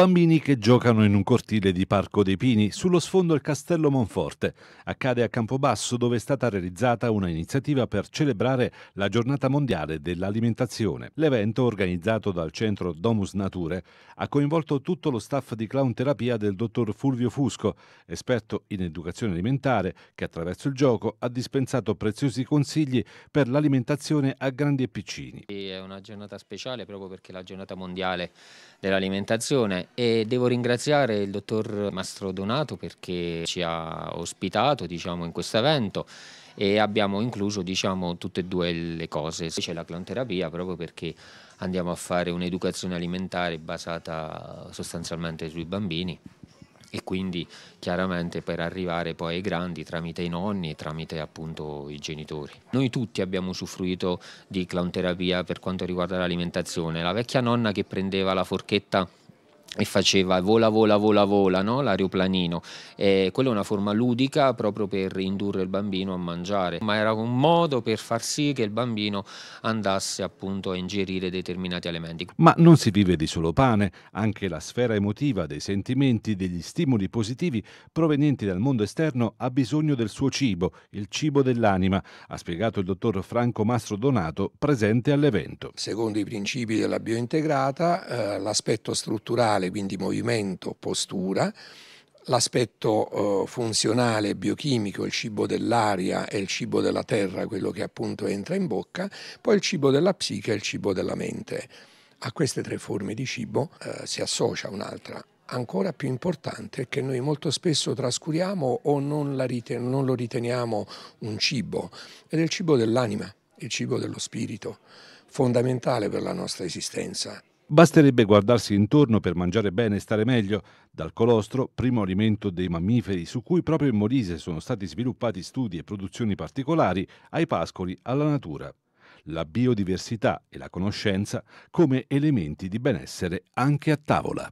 Bambini che giocano in un cortile di Parco dei Pini, sullo sfondo il castello Monforte. Accade a Campobasso dove è stata realizzata una iniziativa per celebrare la giornata mondiale dell'alimentazione. L'evento, organizzato dal centro Domus Nature, ha coinvolto tutto lo staff di clown terapia del dottor Fulvio Fusco, esperto in educazione alimentare, che attraverso il gioco ha dispensato preziosi consigli per l'alimentazione a grandi e piccini. È una giornata speciale proprio perché è la giornata mondiale dell'alimentazione e devo ringraziare il dottor Mastro Donato perché ci ha ospitato diciamo, in questo evento e abbiamo incluso diciamo, tutte e due le cose. C'è la clonterapia proprio perché andiamo a fare un'educazione alimentare basata sostanzialmente sui bambini e quindi chiaramente per arrivare poi ai grandi tramite i nonni e tramite appunto i genitori. Noi tutti abbiamo usufruito di clown per quanto riguarda l'alimentazione, la vecchia nonna che prendeva la forchetta e faceva vola vola vola vola no? l'aeroplanino e quella è una forma ludica proprio per indurre il bambino a mangiare ma era un modo per far sì che il bambino andasse appunto a ingerire determinati alimenti ma non si vive di solo pane anche la sfera emotiva dei sentimenti degli stimoli positivi provenienti dal mondo esterno ha bisogno del suo cibo il cibo dell'anima ha spiegato il dottor Franco Mastro Donato presente all'evento secondo i principi della biointegrata eh, l'aspetto strutturale corporale, quindi movimento, postura, l'aspetto eh, funzionale biochimico, il cibo dell'aria e il cibo della terra, quello che appunto entra in bocca, poi il cibo della psiche e il cibo della mente. A queste tre forme di cibo eh, si associa un'altra ancora più importante che noi molto spesso trascuriamo o non, riten- non lo riteniamo un cibo ed è il cibo dell'anima, il cibo dello spirito fondamentale per la nostra esistenza Basterebbe guardarsi intorno per mangiare bene e stare meglio. Dal colostro, primo alimento dei mammiferi, su cui proprio in Molise sono stati sviluppati studi e produzioni particolari, ai pascoli, alla natura. La biodiversità e la conoscenza come elementi di benessere anche a tavola.